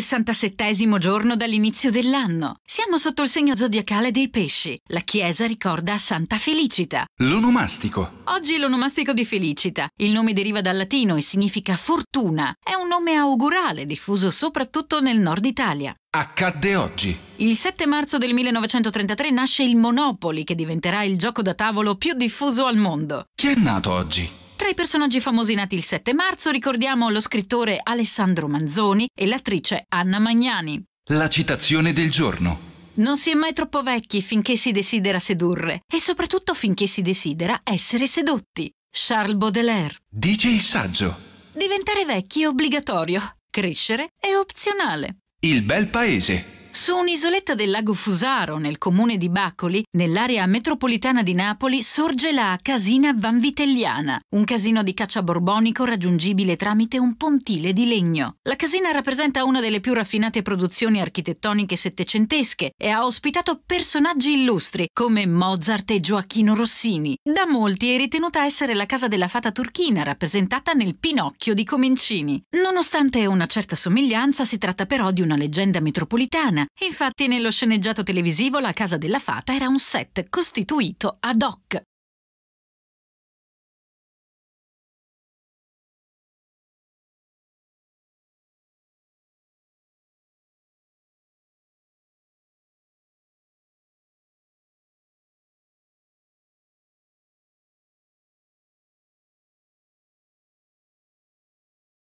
67 giorno dall'inizio dell'anno. Siamo sotto il segno zodiacale dei pesci. La chiesa ricorda Santa Felicita. L'onomastico. Oggi l'onomastico di Felicita. Il nome deriva dal latino e significa fortuna. È un nome augurale diffuso soprattutto nel nord Italia. Accadde oggi. Il 7 marzo del 1933 nasce il Monopoli, che diventerà il gioco da tavolo più diffuso al mondo. Chi è nato oggi? Tra i personaggi famosi nati il 7 marzo ricordiamo lo scrittore Alessandro Manzoni e l'attrice Anna Magnani. La citazione del giorno. Non si è mai troppo vecchi finché si desidera sedurre e soprattutto finché si desidera essere sedotti. Charles Baudelaire. Dice il saggio. Diventare vecchi è obbligatorio, crescere è opzionale. Il bel paese. Su un'isoletta del lago Fusaro, nel comune di Baccoli, nell'area metropolitana di Napoli, sorge la Casina Vanvitelliana, un casino di caccia borbonico raggiungibile tramite un pontile di legno. La casina rappresenta una delle più raffinate produzioni architettoniche settecentesche e ha ospitato personaggi illustri come Mozart e Gioacchino Rossini. Da molti è ritenuta essere la casa della fata turchina rappresentata nel Pinocchio di Comencini. Nonostante una certa somiglianza, si tratta però di una leggenda metropolitana Infatti nello sceneggiato televisivo La casa della fata era un set costituito ad hoc